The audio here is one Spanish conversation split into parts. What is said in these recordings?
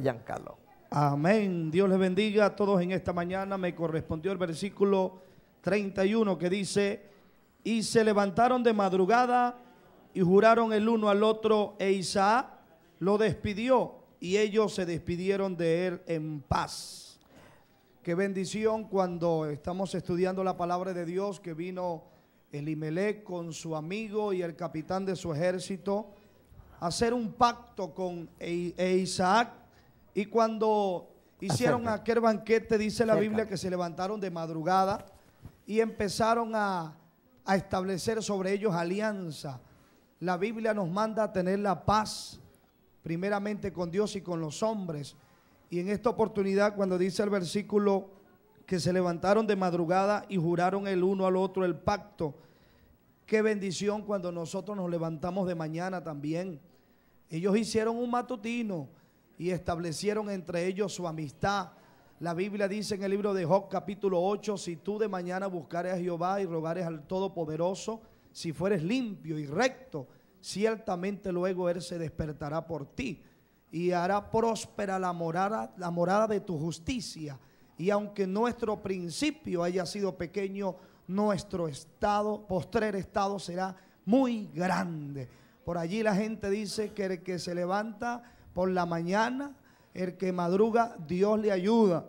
Yan Amén. Dios les bendiga a todos en esta mañana. Me correspondió el versículo 31 que dice, y se levantaron de madrugada y juraron el uno al otro, e Isaac lo despidió y ellos se despidieron de él en paz. Qué bendición cuando estamos estudiando la palabra de Dios que vino Elimelech con su amigo y el capitán de su ejército a hacer un pacto con e, e Isaac y cuando hicieron aquel banquete, dice la Biblia que se levantaron de madrugada y empezaron a, establecer sobre ellos alianza. La Biblia nos manda a tener la paz, primeramente con Dios y con los hombres. Y en esta oportunidad, cuando dice el versículo que se levantaron de madrugada y juraron el uno al otro el pacto, qué bendición cuando nosotros nos levantamos de mañana también. Ellos hicieron un matutino y establecieron entre ellos su amistad. La Biblia dice en el libro de Job capítulo 8, si tú de mañana buscares a Jehová y rogares al Todopoderoso, si fueres limpio y recto, ciertamente luego Él se despertará por ti y hará próspera la morada, la morada de tu justicia. Y aunque nuestro principio haya sido pequeño, nuestro estado, postrer estado será muy grande. Por allí la gente dice que el que se levanta por la mañana, el que madruga, Dios le ayuda.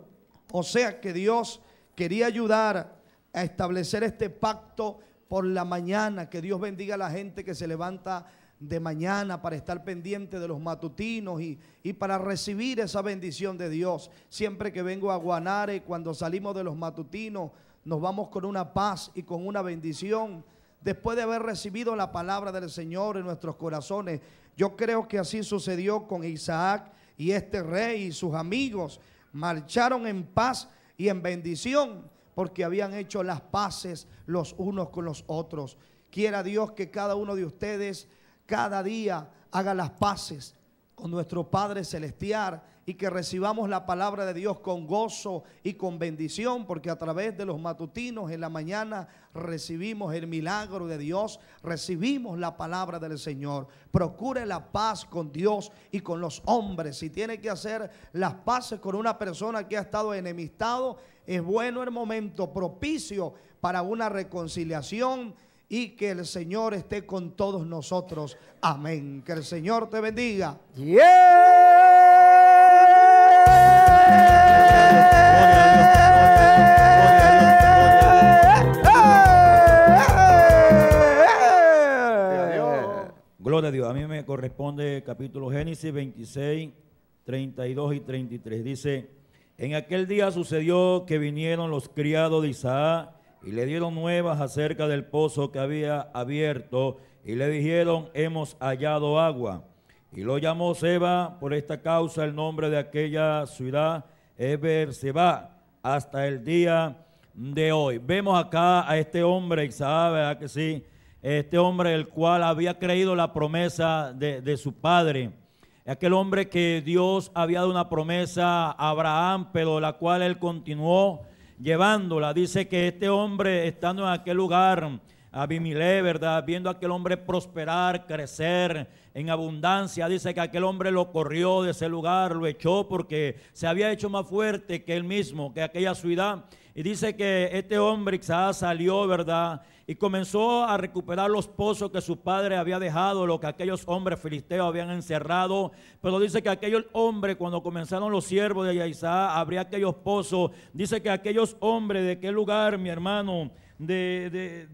O sea que Dios quería ayudar a establecer este pacto por la mañana. Que Dios bendiga a la gente que se levanta de mañana para estar pendiente de los matutinos y, para recibir esa bendición de Dios. Siempre que vengo a Guanare, cuando salimos de los matutinos, nos vamos con una paz y con una bendición después de haber recibido la palabra del Señor en nuestros corazones. Yo creo que así sucedió con Isaac y este rey y sus amigos marcharon en paz y en bendición porque habían hecho las paces los unos con los otros. Quiera Dios que cada uno de ustedes cada día haga las paces con nuestro Padre Celestial y que recibamos la palabra de Dios con gozo y con bendición, porque a través de los matutinos en la mañana recibimos el milagro de Dios, recibimos la palabra del Señor. Procure la paz con Dios y con los hombres. Si tiene que hacer las paces con una persona que ha estado enemistado, es bueno el momento propicio para una reconciliación y que el Señor esté con todos nosotros. Amén. Que el Señor te bendiga. Gloria a Dios. A mí me corresponde capítulo Génesis 26, 32 y 33. Dice, en aquel día sucedió que vinieron los criados de Isaac y le dieron nuevas acerca del pozo que había abierto y le dijeron, hemos hallado agua. Y lo llamó Seba, por esta causa el nombre de aquella ciudad es Seba, hasta el día de hoy. Vemos acá a este hombre, Isaac, ¿verdad que sí? este hombre el cual había creído la promesa de, de, su padre, aquel hombre que Dios había dado una promesa a Abraham, pero la cual él continuó llevándola. Dice que este hombre, estando en aquel lugar, Abimile, ¿verdad? Viendo a aquel hombre prosperar, crecer en abundancia. Dice que aquel hombre lo corrió de ese lugar, lo echó porque se había hecho más fuerte que él mismo, que aquella ciudad. Y dice que este hombre Isaac salió, ¿verdad? Y comenzó a recuperar los pozos que su padre había dejado, lo que aquellos hombres filisteos habían encerrado. Pero dice que aquellos hombres, cuando comenzaron los siervos de Isaac, abría aquellos pozos. Dice que aquellos hombres de aquel lugar, mi hermano, de,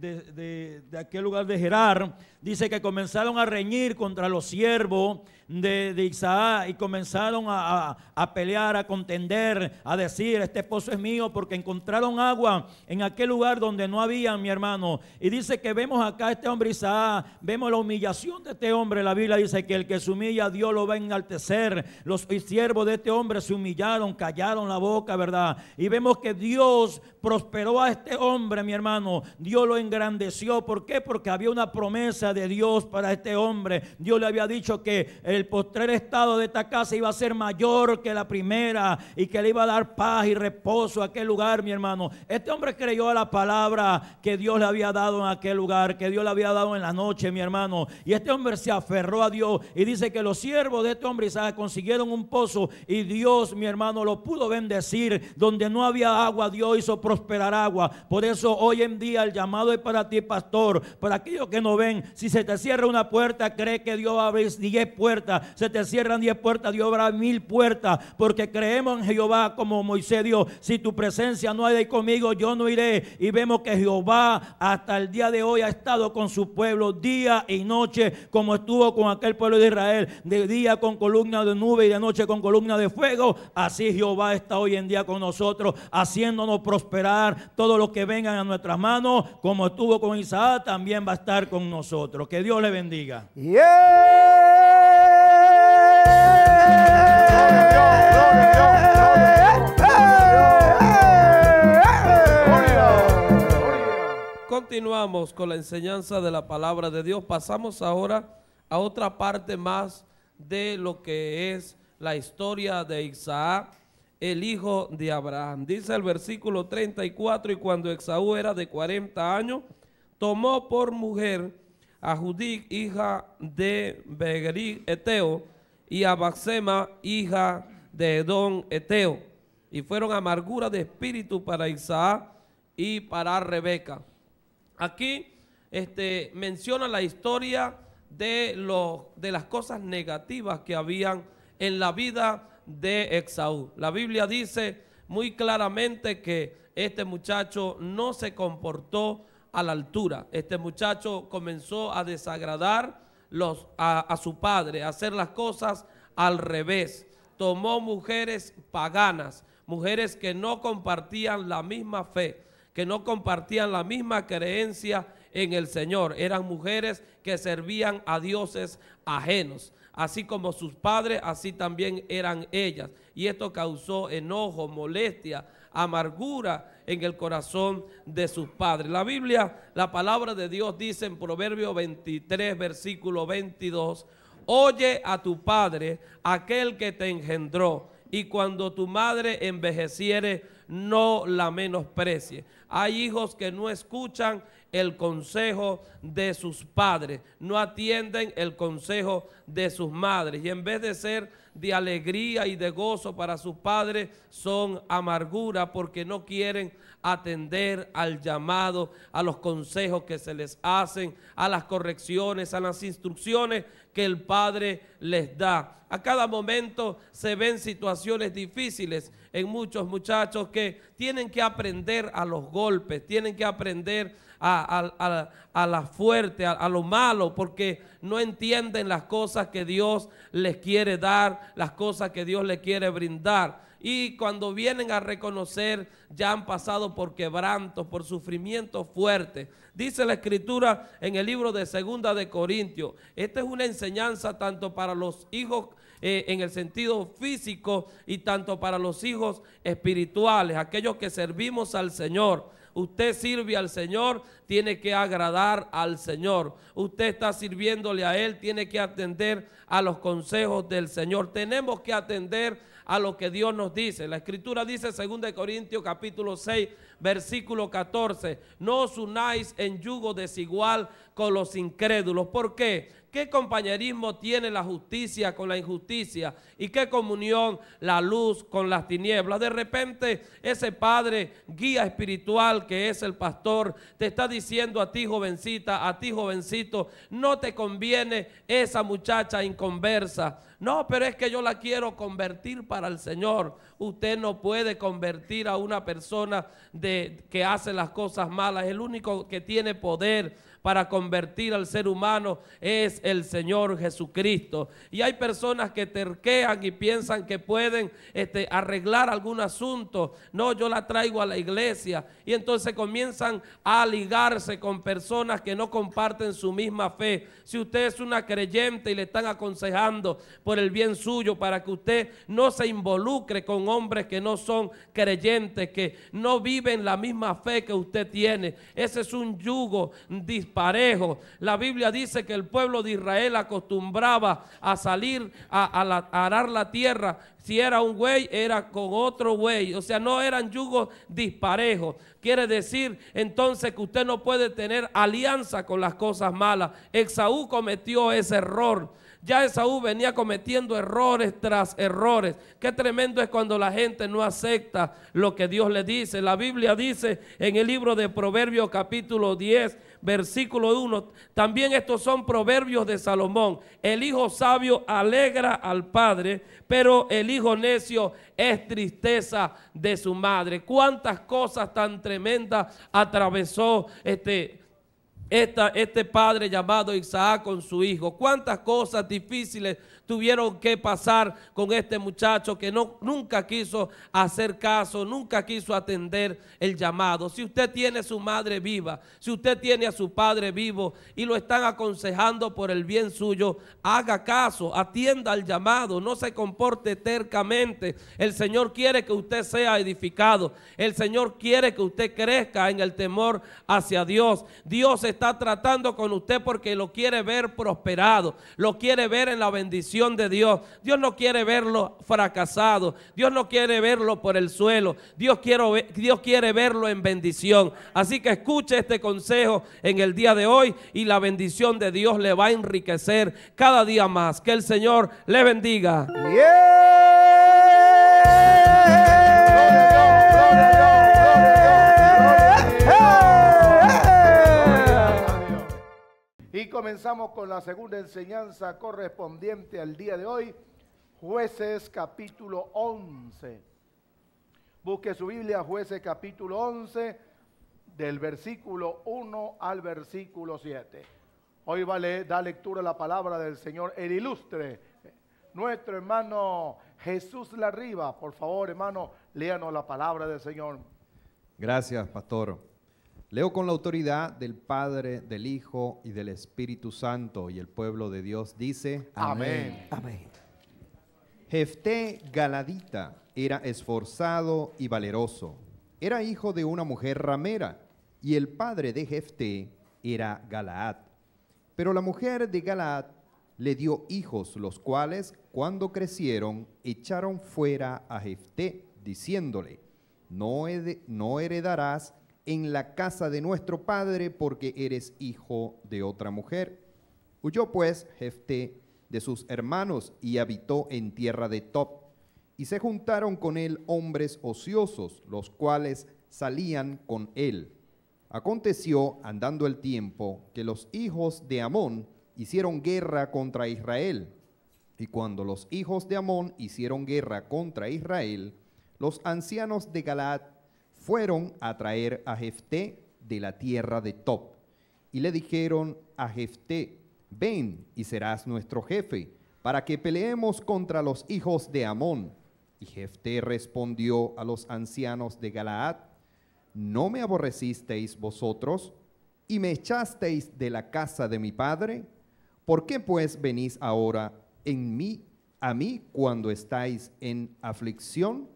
de, aquel lugar de Gerar, dice que comenzaron a reñir contra los siervos de, Isaac y comenzaron a, pelear, a contender, a decir, este pozo es mío porque encontraron agua en aquel lugar donde no había, mi hermano. Y dice que vemos acá este hombre Isaac, vemos la humillación de este hombre. La Biblia dice que el que se humilla, Dios lo va a enaltecer. Los siervos de este hombre se humillaron, callaron la boca, ¿verdad? Y vemos que Dios prosperó a este hombre, mi hermano. Dios lo engrandeció. ¿Por qué? Porque había una promesa de Dios para este hombre. Dios le había dicho que... Eh, el postrer estado de esta casa iba a ser mayor que la primera y que le iba a dar paz y reposo a aquel lugar, mi hermano. Este hombre creyó a la palabra que Dios le había dado en aquel lugar, que Dios le había dado en la noche, mi hermano. Y este hombre se aferró a Dios y dice que los siervos de este hombre consiguieron un pozo y Dios, mi hermano, lo pudo bendecir. Donde no había agua, Dios hizo prosperar agua. Por eso hoy en día el llamado es para ti, pastor, para aquellos que no ven. Si se te cierra una puerta, cree que Dios va a abrir 10 puertas se te cierran diez puertas, Dios habrá mil puertas, porque creemos en Jehová como Moisés Dios. Si tu presencia no hay de conmigo, yo no iré. Y vemos que Jehová hasta el día de hoy ha estado con su pueblo día y noche, como estuvo con aquel pueblo de Israel, de día con columna de nube y de noche con columna de fuego. Así Jehová está hoy en día con nosotros, haciéndonos prosperar todos los que vengan a nuestras manos, como estuvo con Isaac, también va a estar con nosotros. Que Dios le bendiga. Continuamos con la enseñanza de la palabra de Dios. Pasamos ahora a otra parte más de lo que es la historia de Isaac, el hijo de Abraham. Dice el versículo 34, y cuando Esaú era de 40 años, tomó por mujer a Judí, hija de Begerí Eteo, y a hija de Edón Eteo, y fueron amargura de espíritu para Isaac y para Rebeca. Aquí este, menciona la historia de, los, de las cosas negativas que habían en la vida de Esaú. La Biblia dice muy claramente que este muchacho no se comportó a la altura. Este muchacho comenzó a desagradar los, a, su padre, hacer las cosas al revés. Tomó mujeres paganas, mujeres que no compartían la misma fe, que no compartían la misma creencia en el Señor. Eran mujeres que servían a dioses ajenos. Así como sus padres, así también eran ellas. Y esto causó enojo, molestia, amargura en el corazón de sus padres. La Biblia, la palabra de Dios dice en Proverbio 23, versículo 22, oye a tu padre, aquel que te engendró, y cuando tu madre envejeciere, no la menosprecie. Hay hijos que no escuchan el consejo de sus padres, no atienden el consejo de sus madres. Y en vez de ser de alegría y de gozo para sus padres, son amargura porque no quieren atender al llamado, a los consejos que se les hacen, a las correcciones, a las instrucciones que el Padre les da. A cada momento se ven situaciones difíciles en muchos muchachos que tienen que aprender a los golpes, tienen que aprender a, la fuerte, a, lo malo, porque no entienden las cosas que Dios les quiere dar, las cosas que Dios les quiere brindar. Y cuando vienen a reconocer, ya han pasado por quebrantos, por sufrimiento fuerte. Dice la escritura en el libro de Segunda de Corintios, esta es una enseñanza tanto para los hijos eh, en el sentido físico y tanto para los hijos espirituales, aquellos que servimos al Señor. Usted sirve al Señor, tiene que agradar al Señor. Usted está sirviéndole a Él, tiene que atender a los consejos del Señor. Tenemos que atender a lo que Dios nos dice. La escritura dice 2 Corintios capítulo 6, versículo 14, no os unáis en yugo desigual con los incrédulos. ¿Por qué? ¿Qué compañerismo tiene la justicia con la injusticia? ¿Y qué comunión la luz con las tinieblas? De repente ese padre, guía espiritual que es el pastor, te está diciendo a ti jovencita, a ti jovencito, no te conviene esa muchacha inconversa. No, pero es que yo la quiero convertir para el Señor. Usted no puede convertir a una persona de, que hace las cosas malas. El único que tiene poder para convertir al ser humano es el Señor Jesucristo. Y hay personas que terquean y piensan que pueden este, arreglar algún asunto. No, yo la traigo a la iglesia. Y entonces comienzan a ligarse con personas que no comparten su misma fe. Si usted es una creyente y le están aconsejando por el bien suyo para que usted no se involucre con hombres que no son creyentes, que no viven la misma fe que usted tiene. Ese es un yugo disparado parejo La Biblia dice que el pueblo de Israel acostumbraba a salir a, arar la tierra. Si era un güey, era con otro güey. O sea, no eran yugos disparejos. Quiere decir entonces que usted no puede tener alianza con las cosas malas. Esaú cometió ese error. Ya Esaú venía cometiendo errores tras errores. Qué tremendo es cuando la gente no acepta lo que Dios le dice. La Biblia dice en el libro de Proverbios capítulo 10, versículo 1. También estos son proverbios de Salomón. El hijo sabio alegra al padre, pero el hijo necio es tristeza de su madre. Cuántas cosas tan tremendas atravesó este este padre llamado Isaac con su hijo. Cuántas cosas difíciles tuvieron que pasar con este muchacho que no, nunca quiso hacer caso, nunca quiso atender el llamado. Si usted tiene a su madre viva, si usted tiene a su padre vivo y lo están aconsejando por el bien suyo, haga caso, atienda al llamado, no se comporte tercamente. El Señor quiere que usted sea edificado. El Señor quiere que usted crezca en el temor hacia Dios. Dios está tratando con usted porque lo quiere ver prosperado, lo quiere ver en la bendición de Dios. Dios no quiere verlo fracasado. Dios no quiere verlo por el suelo. Dios, Dios quiere verlo en bendición. Así que escuche este consejo en el día de hoy y la bendición de Dios le va a enriquecer cada día más. Que el Señor le bendiga. Y comenzamos con la segunda enseñanza correspondiente al día de hoy, jueces capítulo 11. Busque su Biblia, jueces capítulo 11, del versículo 1 al versículo 7. Hoy vale, da lectura la palabra del Señor, el ilustre, nuestro hermano Jesús Larriba. Por favor, hermano, léanos la palabra del Señor. Gracias, pastor. Leo con la autoridad del Padre, del Hijo y del Espíritu Santo. Y el pueblo de Dios dice, Amén. Amén. Jefté Galadita era esforzado y valeroso. Era hijo de una mujer ramera y el padre de Jefté era Galaad. Pero la mujer de Galaad le dio hijos, los cuales, cuando crecieron, echaron fuera a Jefté, diciéndole, no, no heredarás en la casa de nuestro padre, porque eres hijo de otra mujer. Huyó pues jefte de sus hermanos y habitó en tierra de Top. Y se juntaron con él hombres ociosos, los cuales salían con él. Aconteció, andando el tiempo, que los hijos de Amón hicieron guerra contra Israel. Y cuando los hijos de Amón hicieron guerra contra Israel, los ancianos de Galaad fueron a traer a Jefté de la tierra de Top. Y le dijeron a Jefté, ven y serás nuestro jefe, para que peleemos contra los hijos de Amón. Y Jefté respondió a los ancianos de Galaad, ¿no me aborrecisteis vosotros y me echasteis de la casa de mi padre? ¿Por qué pues venís ahora en mí, a mí, cuando estáis en aflicción?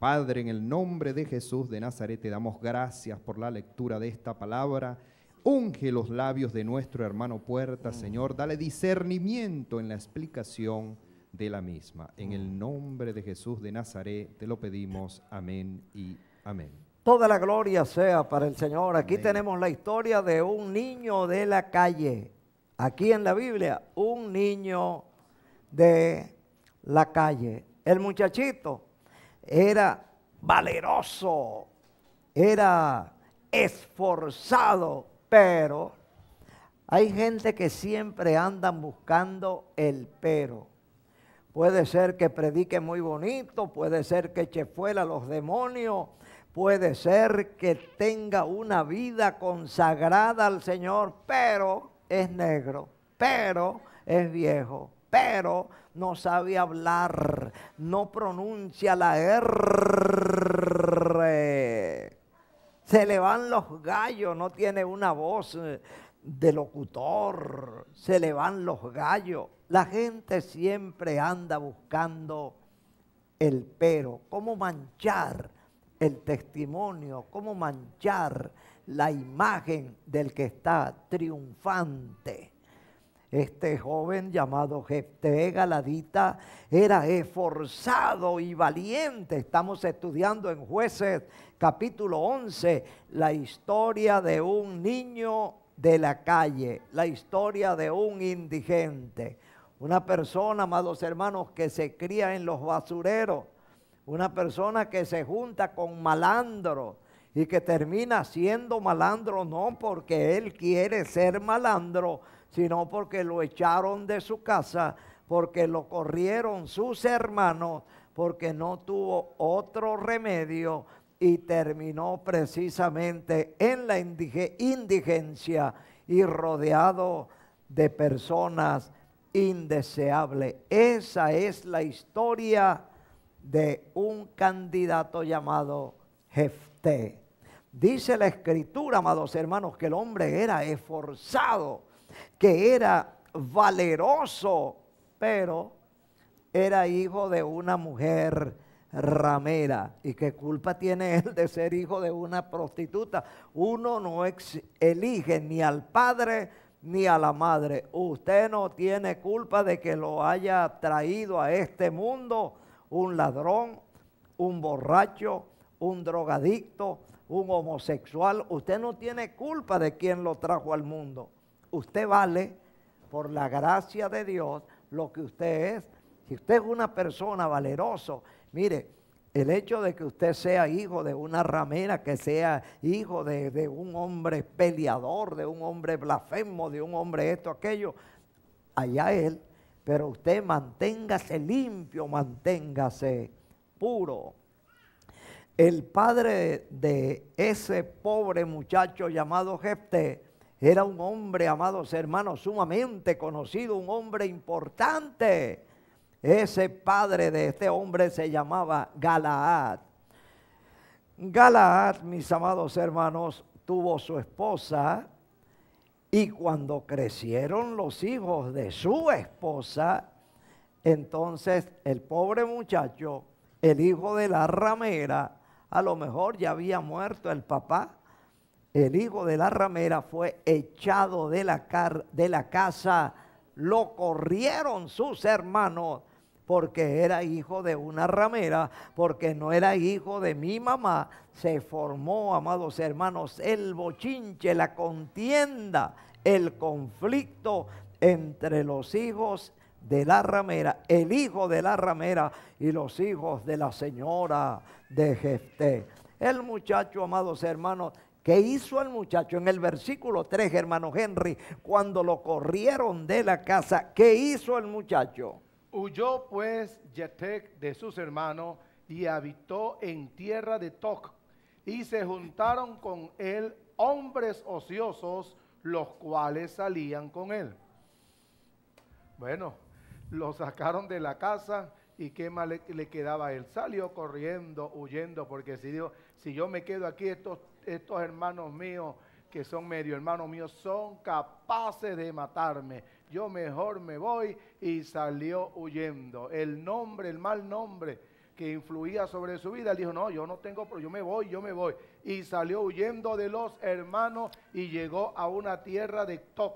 Padre, en el nombre de Jesús de Nazaret, te damos gracias por la lectura de esta palabra. Unge los labios de nuestro hermano Puerta, Señor. Dale discernimiento en la explicación de la misma. En el nombre de Jesús de Nazaret te lo pedimos. Amén y amén. Toda la gloria sea para el Señor. Aquí tenemos la historia de un niño de la calle. Aquí en la Biblia, un niño de la calle. El muchachito era valeroso, era esforzado, pero hay gente que siempre andan buscando el pero. Puede ser que predique muy bonito, puede ser que eche fuera los demonios, puede ser que tenga una vida consagrada al Señor, pero es negro, pero es viejo, pero no sabe hablar, no pronuncia la R. Se le van los gallos, no tiene una voz eh, de locutor, se le van los gallos. La gente siempre anda buscando el pero, cómo manchar el testimonio, cómo manchar la imagen del que está triunfante. Este joven llamado Jefté Galadita era esforzado y valiente. Estamos estudiando en jueces capítulo 11 la historia de un niño de la calle, la historia de un indigente, una persona, amados hermanos, que se cría en los basureros, una persona que se junta con malandro y que termina siendo malandro no porque él quiere ser malandro, sino porque lo echaron de su casa, porque lo corrieron sus hermanos, porque no tuvo otro remedio y terminó precisamente en la indigencia y rodeado de personas indeseables. Esa es la historia de un candidato llamado Jefté. Dice la escritura, amados hermanos, que el hombre era esforzado que era valeroso, pero era hijo de una mujer ramera. ¿Y qué culpa tiene él de ser hijo de una prostituta? Uno no elige ni al padre ni a la madre. Usted no tiene culpa de que lo haya traído a este mundo un ladrón, un borracho, un drogadicto, un homosexual. Usted no tiene culpa de quien lo trajo al mundo. Usted vale, por la gracia de Dios, lo que usted es. Si usted es una persona valeroso, mire, el hecho de que usted sea hijo de una ramera, que sea hijo de, un hombre peleador, de un hombre blasfemo, de un hombre esto, aquello, allá él, pero usted manténgase limpio, manténgase puro. El padre de ese pobre muchacho llamado Jefté era un hombre, amados hermanos, sumamente conocido, un hombre importante. Ese padre de este hombre se llamaba Galaad. Galaad, mis amados hermanos, tuvo su esposa y cuando crecieron los hijos de su esposa, entonces el pobre muchacho, el hijo de la ramera, a lo mejor ya había muerto el papá el hijo de la ramera fue echado de la, de la casa, lo corrieron sus hermanos porque era hijo de una ramera, porque no era hijo de mi mamá. Se formó, amados hermanos, el bochinche, la contienda, el conflicto entre los hijos de la ramera, el hijo de la ramera y los hijos de la señora de Jefté. El muchacho, amados hermanos, ¿Qué hizo el muchacho? En el versículo 3, hermano Henry, cuando lo corrieron de la casa, ¿qué hizo el muchacho? Huyó pues Jetec de sus hermanos y habitó en tierra de Toc. Y se juntaron con él hombres ociosos, los cuales salían con él. Bueno, lo sacaron de la casa y qué más le, quedaba a él. Salió corriendo, huyendo, porque si, si yo me quedo aquí, estos estos hermanos míos que son medio hermanos míos son capaces de matarme. Yo mejor me voy y salió huyendo. El nombre, el mal nombre que influía sobre su vida, él dijo, no, yo no tengo, yo me voy, yo me voy. Y salió huyendo de los hermanos y llegó a una tierra de Top.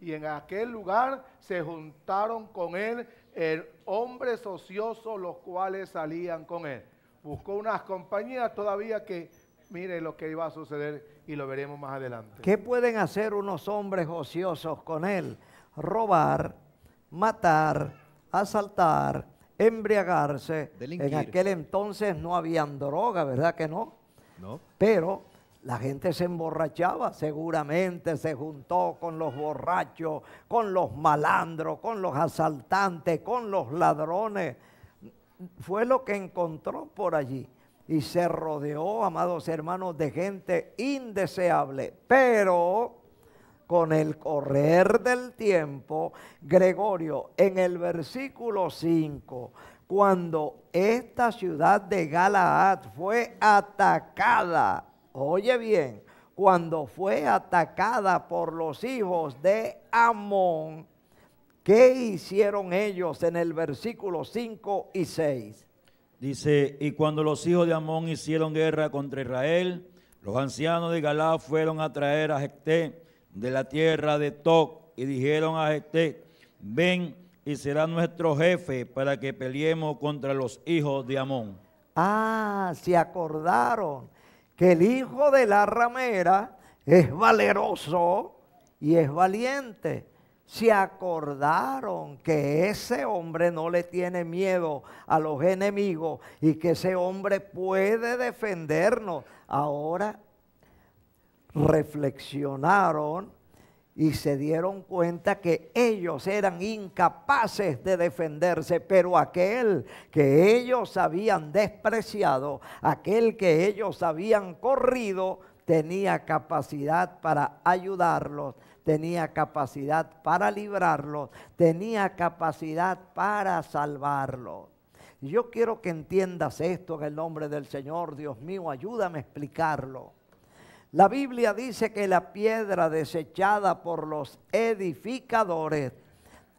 Y en aquel lugar se juntaron con él el er, hombre ociosos, los cuales salían con él. Buscó unas compañías todavía que mire lo que iba a suceder y lo veremos más adelante. ¿Qué pueden hacer unos hombres ociosos con él? Robar, matar, asaltar, embriagarse. En aquel entonces no habían droga, ¿verdad que no? No. Pero la gente se emborrachaba, seguramente se juntó con los borrachos, con los malandros, con los asaltantes, con los ladrones. Fue lo que encontró por allí y se rodeó, amados hermanos, de gente indeseable. Pero con el correr del tiempo, Gregorio, en el versículo 5, cuando esta ciudad de Galaad fue atacada, oye bien, cuando fue atacada por los hijos de Amón, ¿qué hicieron ellos en el versículo 5 y 6? Dice, y cuando los hijos de Amón hicieron guerra contra Israel, los ancianos de Galá fueron a traer a Jecté de la tierra de Toc y dijeron a Jecté, ven y será nuestro jefe para que peleemos contra los hijos de Amón. Ah, se acordaron que el hijo de la ramera es valeroso y es valiente se acordaron que ese hombre no le tiene miedo a los enemigos y que ese hombre puede defendernos. Ahora reflexionaron y se dieron cuenta que ellos eran incapaces de defenderse, pero aquel que ellos habían despreciado, aquel que ellos habían corrido, tenía capacidad para ayudarlos tenía capacidad para librarlo tenía capacidad para salvarlo Yo quiero que entiendas esto en el nombre del Señor, Dios mío, ayúdame a explicarlo. La Biblia dice que la piedra desechada por los edificadores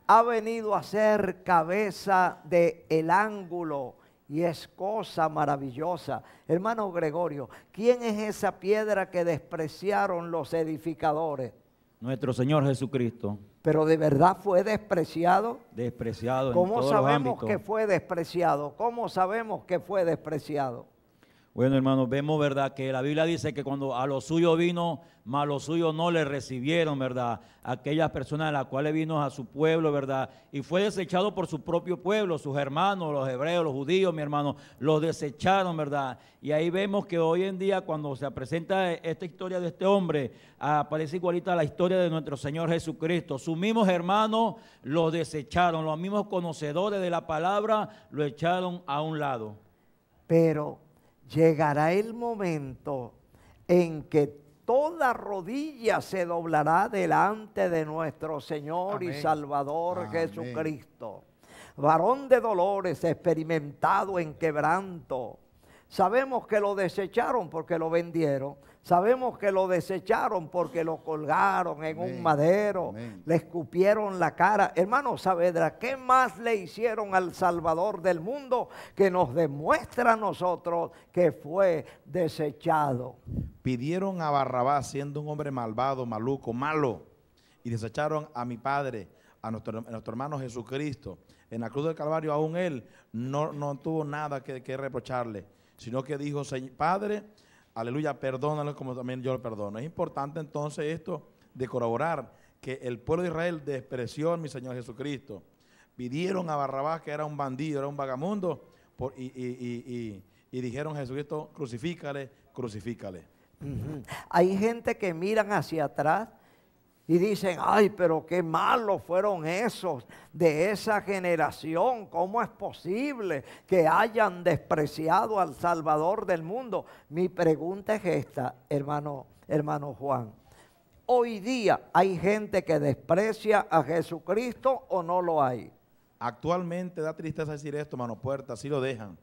ha venido a ser cabeza de el ángulo y es cosa maravillosa. Hermano Gregorio, ¿quién es esa piedra que despreciaron los edificadores? nuestro Señor Jesucristo. Pero de verdad fue despreciado. Despreciado. ¿Cómo en sabemos que fue despreciado? ¿Cómo sabemos que fue despreciado? Bueno, hermanos, vemos, ¿verdad? Que la Biblia dice que cuando a los suyo vino, mas los suyos no le recibieron, ¿verdad? Aquellas personas a las cuales vino a su pueblo, ¿verdad? Y fue desechado por su propio pueblo, sus hermanos, los hebreos, los judíos, mi hermano, los desecharon, ¿verdad? Y ahí vemos que hoy en día cuando se presenta esta historia de este hombre, aparece igualita a la historia de nuestro Señor Jesucristo. Sus mismos hermanos los desecharon, los mismos conocedores de la palabra lo echaron a un lado. Pero llegará el momento en que toda rodilla se doblará delante de nuestro Señor y Salvador Jesucristo. Varón de dolores, experimentado en quebranto. Sabemos que lo desecharon porque lo vendieron, Sabemos que lo desecharon porque lo colgaron en un madero, le escupieron la cara. Hermano Saavedra, ¿qué más le hicieron al Salvador del mundo que nos demuestra a nosotros que fue desechado? Pidieron a Barrabás, siendo un hombre malvado, maluco, malo, y desecharon a mi padre, a nuestro, hermano Jesucristo. En la cruz del Calvario, aún él no, tuvo nada que, que reprocharle, sino que dijo, Padre, Aleluya, perdónalo como también yo lo perdono. Es importante entonces esto de corroborar que el pueblo de Israel despreció a mi Señor Jesucristo. Pidieron a Barrabás, que era un bandido, era un vagamundo, y, dijeron a Jesucristo, crucifícale, crucifícale. Hay gente que miran hacia atrás y dicen, ay, pero qué malos fueron esos de esa generación. ¿Cómo es posible que hayan despreciado al Salvador del mundo? Mi pregunta es esta, hermano, hermano Juan. Hoy día hay gente que desprecia a Jesucristo o no lo hay. Actualmente da tristeza decir esto, hermano puerta, así lo dejan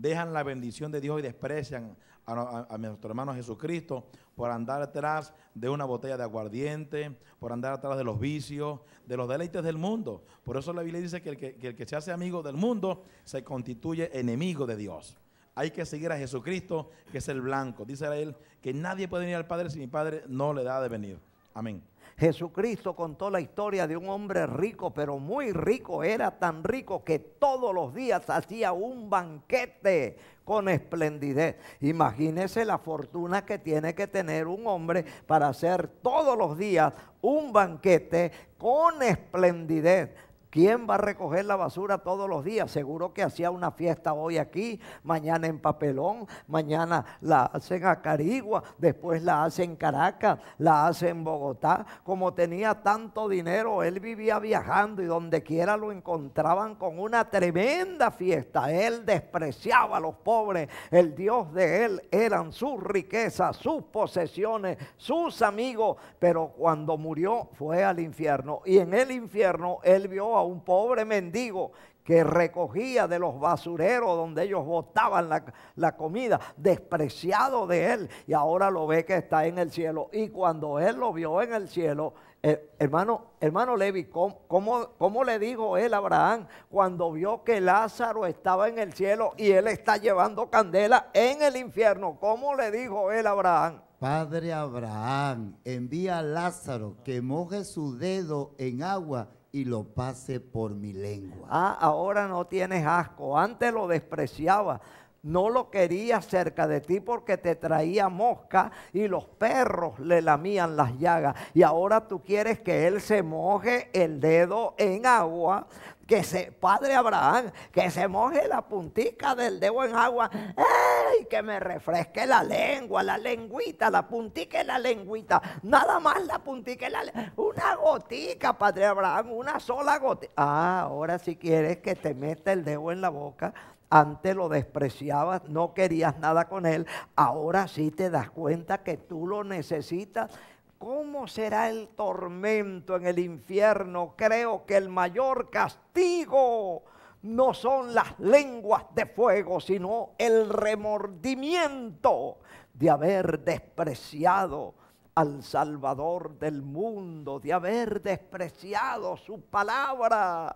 dejan la bendición de Dios y desprecian a, nuestro hermano Jesucristo por andar atrás de una botella de aguardiente, por andar atrás de los vicios, de los deleites del mundo. Por eso la Biblia dice que el que, que, el que se hace amigo del mundo se constituye enemigo de Dios. Hay que seguir a Jesucristo, que es el blanco. Dice a él que nadie puede venir al Padre si mi Padre no le da de venir. Amén. Jesucristo contó la historia de un hombre rico, pero muy rico, era tan rico que todos los días hacía un banquete con esplendidez. Imagínese la fortuna que tiene que tener un hombre para hacer todos los días un banquete con esplendidez ¿Quién va a recoger la basura todos los días? Seguro que hacía una fiesta hoy aquí, mañana en Papelón, mañana la hacen a Carigua, después la hacen en Caracas, la hacen en Bogotá. Como tenía tanto dinero, él vivía viajando y donde quiera lo encontraban con una tremenda fiesta. Él despreciaba a los pobres, el Dios de él eran sus riquezas, sus posesiones, sus amigos, pero cuando murió fue al infierno y en el infierno él vio un pobre mendigo que recogía de los basureros donde ellos botaban la, comida, despreciado de él, y ahora lo ve que está en el cielo. Y cuando él lo vio en el cielo, eh, hermano, hermano Levi, ¿cómo, ¿cómo, cómo, le dijo él a Abraham cuando vio que Lázaro estaba en el cielo y él está llevando candela en el infierno? ¿Cómo le dijo él a Abraham? Padre Abraham, envía a Lázaro que moje su dedo en agua y lo pase por mi lengua. Ah, ahora no tienes asco. Antes lo despreciaba, no lo quería cerca de ti porque te traía mosca y los perros le lamían las llagas. Y ahora tú quieres que él se moje el dedo en agua. Que se, padre Abraham, que se moje la puntica del dedo en agua. ¡Ay! Que me refresque la lengua, la lengüita, la puntica y la lengüita. Nada más la puntica y la lengüita. Una gotica, padre Abraham, una sola gotica. Ah, ahora si quieres que te meta el dedo en la boca antes lo despreciabas, no querías nada con él. Ahora sí te das cuenta que tú lo necesitas. ¿Cómo será el tormento en el infierno? Creo que el mayor castigo no son las lenguas de fuego, sino el remordimiento de haber despreciado al Salvador del mundo, de haber despreciado su palabra.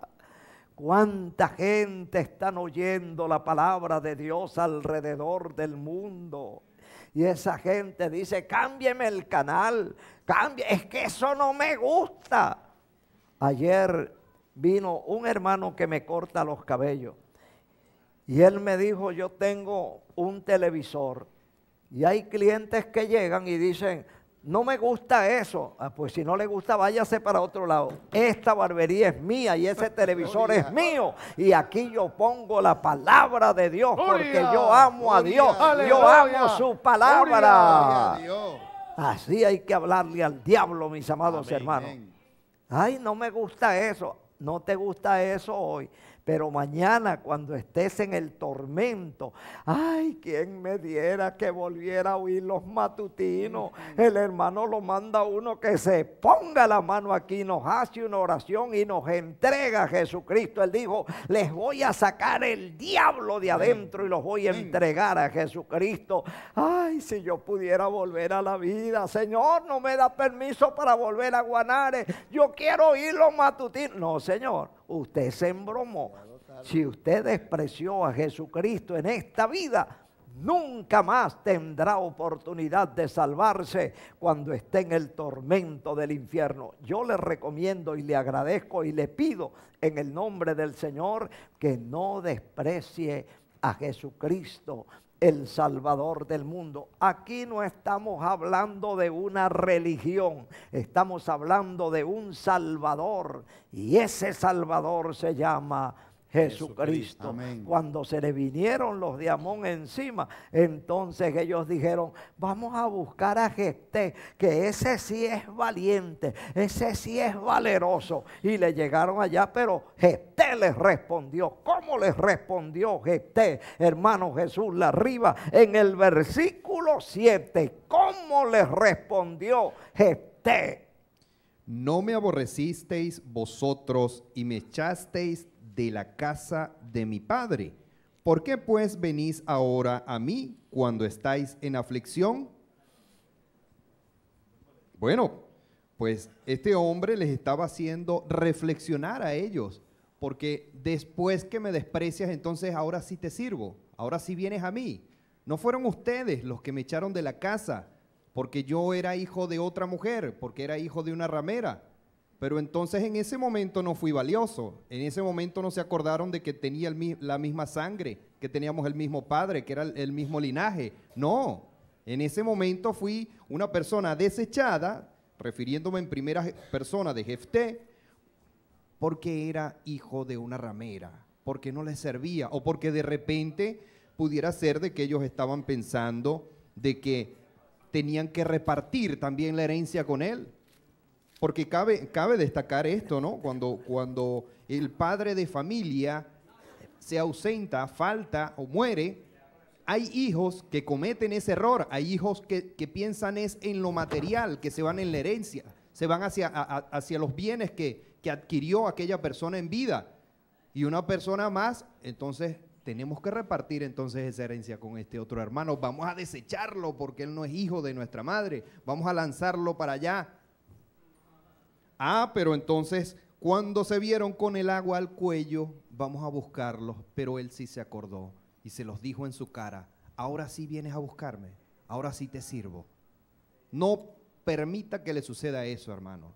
¿Cuánta gente están oyendo la palabra de Dios alrededor del mundo? Y esa gente dice, cámbieme el canal, cambie, es que eso no me gusta. Ayer vino un hermano que me corta los cabellos y él me dijo, yo tengo un televisor y hay clientes que llegan y dicen, no me gusta eso. Ah, pues si no le gusta, váyase para otro lado. Esta barbería es mía y ese televisor es mío. Y aquí yo pongo la palabra de Dios porque yo amo a Dios. Yo amo su palabra. Así hay que hablarle al diablo, mis amados hermanos. Ay, no me gusta eso. No te gusta eso hoy. Pero mañana cuando estés en el tormento, ay, quien me diera que volviera a oír los matutinos. El hermano lo manda a uno que se ponga la mano aquí, nos hace una oración y nos entrega a Jesucristo. Él dijo, les voy a sacar el diablo de adentro y los voy a entregar a Jesucristo. Ay, si yo pudiera volver a la vida, Señor, no me da permiso para volver a Guanare. Yo quiero oír los matutinos. No, Señor usted se embromó. Si usted despreció a Jesucristo en esta vida, nunca más tendrá oportunidad de salvarse cuando esté en el tormento del infierno. Yo le recomiendo y le agradezco y le pido en el nombre del Señor que no desprecie a Jesucristo el Salvador del mundo. Aquí no estamos hablando de una religión, estamos hablando de un Salvador y ese Salvador se llama Jesucristo. Cuando se le vinieron los diamantes encima, entonces ellos dijeron, vamos a buscar a Gesté, que ese sí es valiente, ese sí es valeroso. Y le llegaron allá, pero Gesté les respondió. ¿Cómo les respondió Geté, hermano Jesús, la arriba en el versículo 7? ¿Cómo les respondió Geté No me aborrecisteis vosotros y me echasteis de la casa de mi padre. ¿Por qué pues venís ahora a mí cuando estáis en aflicción? Bueno, pues este hombre les estaba haciendo reflexionar a ellos, porque después que me desprecias, entonces ahora sí te sirvo, ahora sí vienes a mí. No fueron ustedes los que me echaron de la casa, porque yo era hijo de otra mujer, porque era hijo de una ramera pero entonces en ese momento no fui valioso, en ese momento no se acordaron de que tenía la misma sangre, que teníamos el mismo padre, que era el, mismo linaje. No, en ese momento fui una persona desechada, refiriéndome en primera persona de Jefté, porque era hijo de una ramera, porque no le servía o porque de repente pudiera ser de que ellos estaban pensando de que tenían que repartir también la herencia con él porque cabe, cabe destacar esto, ¿no? Cuando, cuando el padre de familia se ausenta, falta o muere, hay hijos que cometen ese error, hay hijos que, piensan es en lo material, que se van en la herencia, se van hacia, hacia los bienes que, que adquirió aquella persona en vida. Y una persona más, entonces tenemos que repartir entonces esa herencia con este otro hermano. Vamos a desecharlo porque él no es hijo de nuestra madre. Vamos a lanzarlo para allá Ah, pero entonces cuando se vieron con el agua al cuello, vamos a buscarlos, pero él sí se acordó y se los dijo en su cara, ahora sí vienes a buscarme, ahora sí te sirvo. No permita que le suceda eso, hermano.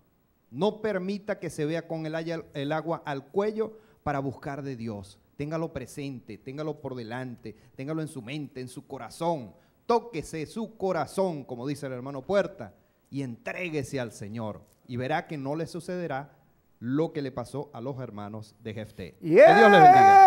No permita que se vea con el, agua al cuello para buscar de Dios. Téngalo presente, téngalo por delante, téngalo en su mente, en su corazón. Tóquese su corazón, como dice el hermano Puerta, y entréguese al Señor y verá que no le sucederá lo que le pasó a los hermanos de Jefté. Que Dios les bendiga.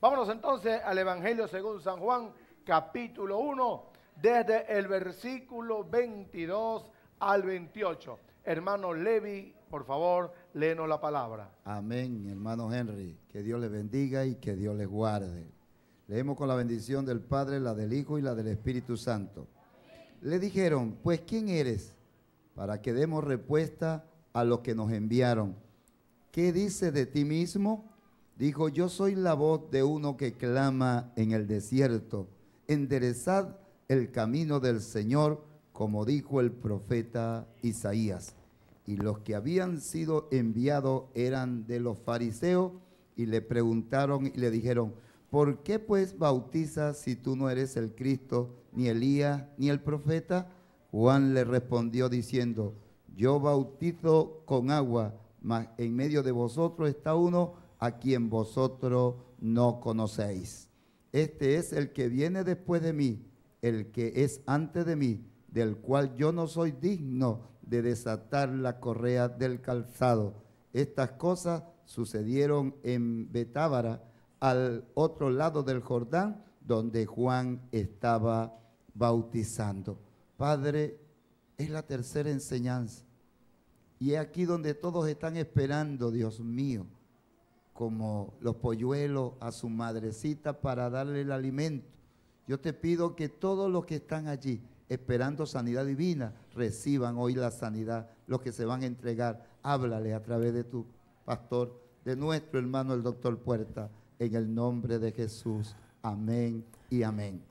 Vámonos entonces al Evangelio según San Juan, capítulo 1, desde el versículo 22 al 28. Hermano Levi por favor, léenos la palabra. Amén, hermano Henry. Que Dios les bendiga y que Dios les guarde. Leemos con la bendición del Padre, la del Hijo y la del Espíritu Santo. Le dijeron, pues ¿quién eres? Para que demos respuesta a los que nos enviaron. ¿Qué dice de ti mismo? Dijo, yo soy la voz de uno que clama en el desierto. Enderezad el camino del Señor, como dijo el profeta Isaías y los que habían sido enviados eran de los fariseos y le preguntaron y le dijeron, ¿por qué pues bautizas si tú no eres el Cristo, ni Elías, ni el profeta? Juan le respondió diciendo, yo bautizo con agua, mas en medio de vosotros está uno a quien vosotros no conocéis. Este es el que viene después de mí, el que es antes de mí, del cual yo no soy digno de desatar la correa del calzado. Estas cosas sucedieron en Betábara, al otro lado del Jordán, donde Juan estaba bautizando. Padre, es la tercera enseñanza. Y es aquí donde todos están esperando, Dios mío, como los polluelos a su madrecita para darle el alimento. Yo te pido que todos los que están allí, esperando sanidad divina, reciban hoy la sanidad, los que se van a entregar. Háblale a través de tu pastor, de nuestro hermano el doctor Puerta, en el nombre de Jesús. Amén y amén.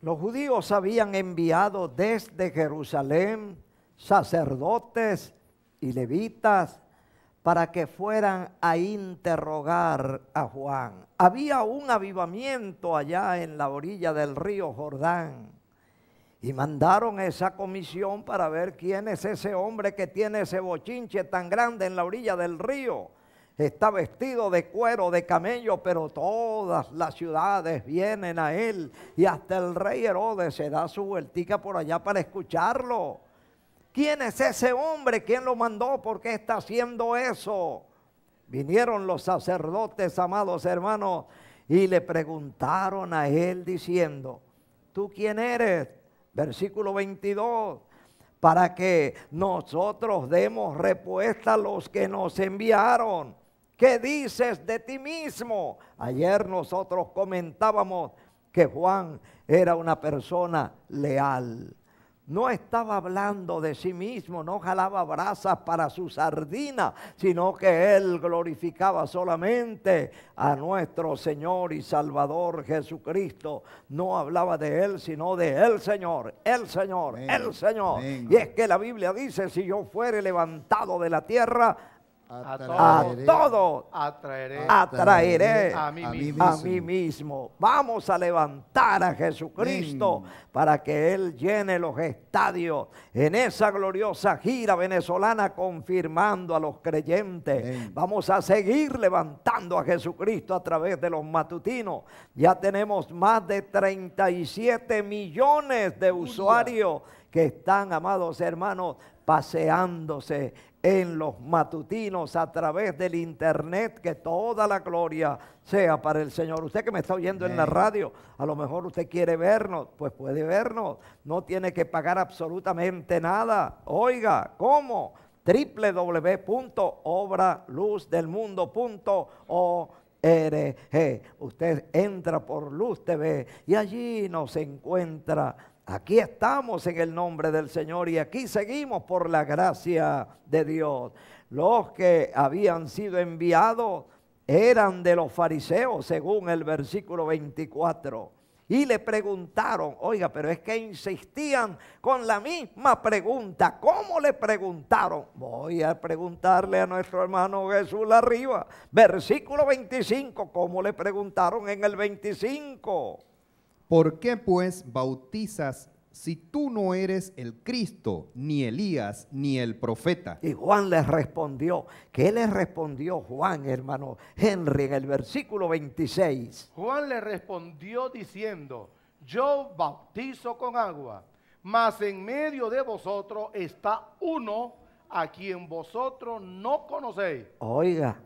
Los judíos habían enviado desde Jerusalén sacerdotes y levitas para que fueran a interrogar a Juan. Había un avivamiento allá en la orilla del río Jordán y mandaron esa comisión para ver quién es ese hombre que tiene ese bochinche tan grande en la orilla del río. Está vestido de cuero, de camello, pero todas las ciudades vienen a él. Y hasta el rey Herodes se da su vueltica por allá para escucharlo. ¿Quién es ese hombre? ¿Quién lo mandó? ¿Por qué está haciendo eso? Vinieron los sacerdotes, amados hermanos, y le preguntaron a él diciendo, ¿tú quién eres? versículo 22, para que nosotros demos respuesta a los que nos enviaron. ¿Qué dices de ti mismo? Ayer nosotros comentábamos que Juan era una persona leal no estaba hablando de sí mismo, no jalaba brasas para su sardina, sino que él glorificaba solamente a nuestro Señor y Salvador Jesucristo. No hablaba de él, sino de el Señor, el Señor, el Señor. Y es que la Biblia dice, si yo fuere levantado de la tierra, a todo atraeré, a, mí mismo. Vamos a levantar a Jesucristo para que Él llene los estadios en esa gloriosa gira venezolana confirmando a los creyentes. Vamos a seguir levantando a Jesucristo a través de los matutinos. Ya tenemos más de 37 millones de usuarios que están, amados hermanos, paseándose en los matutinos a través del internet. Que toda la gloria sea para el Señor. Usted que me está oyendo en la radio, a lo mejor usted quiere vernos, pues puede vernos. No tiene que pagar absolutamente nada. Oiga, ¿cómo? www.obraluzdelmundo.org Usted entra por Luz TV y allí nos encuentra Aquí estamos en el nombre del Señor y aquí seguimos por la gracia de Dios. Los que habían sido enviados eran de los fariseos, según el versículo 24. Y le preguntaron, oiga, pero es que insistían con la misma pregunta. ¿Cómo le preguntaron? Voy a preguntarle a nuestro hermano Jesús arriba. Versículo 25, ¿cómo le preguntaron en el 25? ¿Por qué pues bautizas si tú no eres el Cristo, ni Elías, ni el profeta? Y Juan le respondió, ¿qué le respondió Juan, hermano Henry, en el versículo 26. Juan le respondió diciendo, yo bautizo con agua, mas en medio de vosotros está uno a quien vosotros no conocéis. Oiga,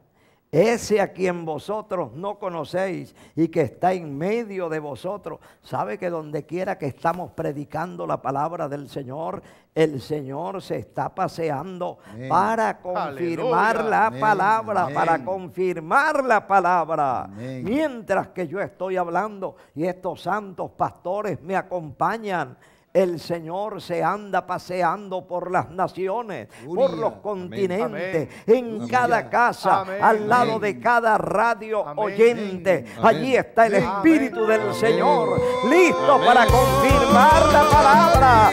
ese a quien vosotros no conocéis y que está en medio de vosotros, sabe que donde quiera que estamos predicando la palabra del Señor, el Señor se está paseando para confirmar la palabra, para confirmar la palabra. Mientras que yo estoy hablando y estos santos pastores me acompañan, el Señor se anda paseando por las naciones, por los continentes, en cada casa, al lado de cada radio oyente. Allí está el Espíritu del Señor, listo para confirmar la palabra.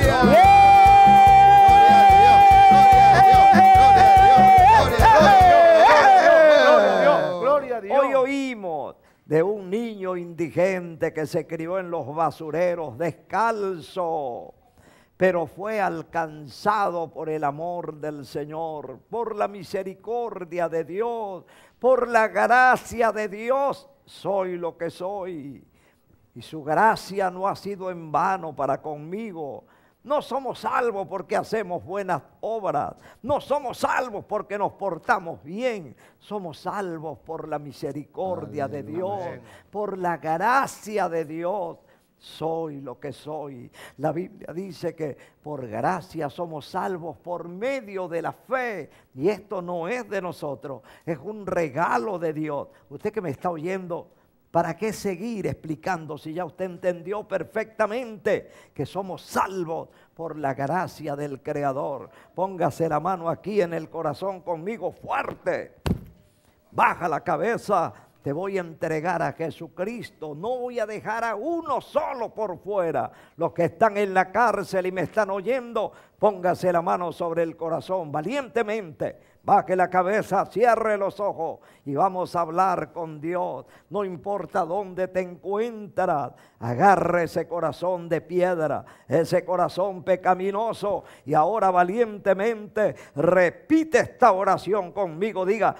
Hoy oímos de un niño indigente que se crió en los basureros descalzo, pero fue alcanzado por el amor del Señor, por la misericordia de Dios, por la gracia de Dios, soy lo que soy. Y su gracia no ha sido en vano para conmigo, no somos salvos porque hacemos buenas obras. No somos salvos porque nos portamos bien. Somos salvos por la misericordia de Dios, por la gracia de Dios. Soy lo que soy. La Biblia dice que por gracia somos salvos por medio de la fe. Y esto no es de nosotros, es un regalo de Dios. Usted que me está oyendo, ¿Para qué seguir explicando si ya usted entendió perfectamente que somos salvos por la gracia del Creador? Póngase la mano aquí en el corazón conmigo fuerte. Baja la cabeza. Te voy a entregar a Jesucristo. No voy a dejar a uno solo por fuera. Los que están en la cárcel y me están oyendo, póngase la mano sobre el corazón valientemente baje la cabeza, cierre los ojos y vamos a hablar con Dios. No importa dónde te encuentras, agarre ese corazón de piedra, ese corazón pecaminoso y ahora valientemente repite esta oración conmigo. Diga,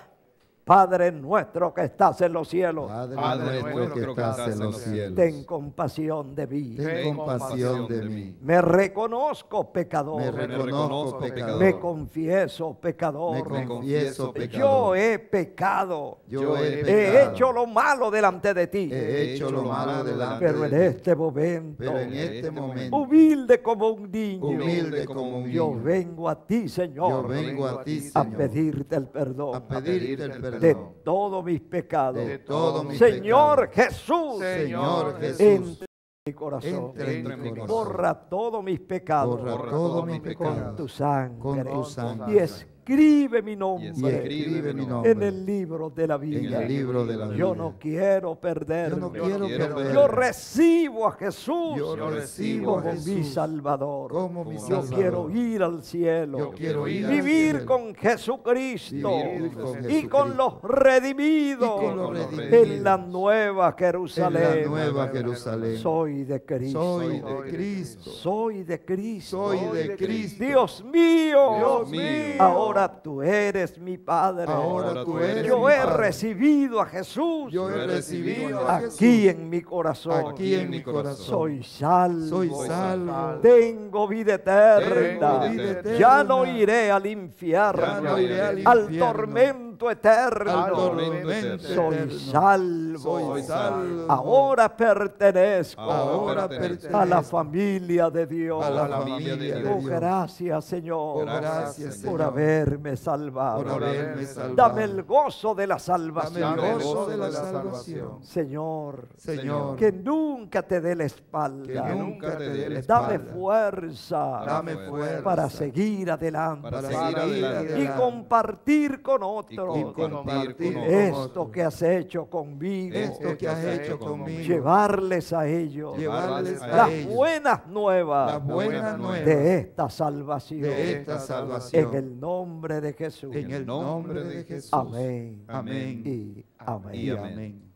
Padre nuestro que estás en los cielos. Padre, nuestro que, estás, en los cielos. Ten compasión de mí. Ten compasión de mí. Me reconozco pecador. Me reconozco pecador. Me confieso pecador. Me confieso pecador. Yo he pecado. Yo he, pecado. hecho lo malo delante de ti. He hecho lo malo delante de ti. Pero en este momento. Este en este momento. Humilde como un niño. Humilde como un niño. Yo vengo a ti, Señor. Yo vengo a ti, Señor. A pedirte el perdón. A pedirte el perdón de todos mis pecados. De todo mis Señor, pecados. Jesús, Señor Jesús. Entra en mi corazón. Entra en mi corazón. Borra todos mis pecados. Borra todos mis pecados. Con tu sangre. Con tu sangre. Y es escribe mi nombre, en el libro de la vida. Yo no quiero perder Yo recibo a Jesús. Yo como mi Salvador. Yo quiero ir al cielo. quiero vivir con Jesucristo y con los redimidos, En, la nueva Jerusalén. nueva Jerusalén. Soy de Cristo. Soy de Cristo. Soy de Cristo. Dios mío. Dios mío. Ahora tú eres mi Padre. Yo he recibido a Jesús. Aquí en mi corazón. Aquí en mi corazón. Soy salvo. Tengo vida eterna. Ya no iré al, infierno. al tormento eterno, soy, Salvo. Ahora pertenezco, a la familia de Dios. Oh, gracias, Señor, oh, por haberme salvado. Dame el gozo de la salvación. gozo de la salvación. Señor, que nunca te dé la espalda. nunca Dame fuerza. Para seguir adelante. Y compartir con otros y compartir esto que has hecho conmigo. Esto que has hecho conmigo. Llevarles a ellos. las buenas nuevas. buenas De esta salvación. De esta salvación. En el nombre de Jesús. En el nombre de Jesús. Amén. amén. Y amén.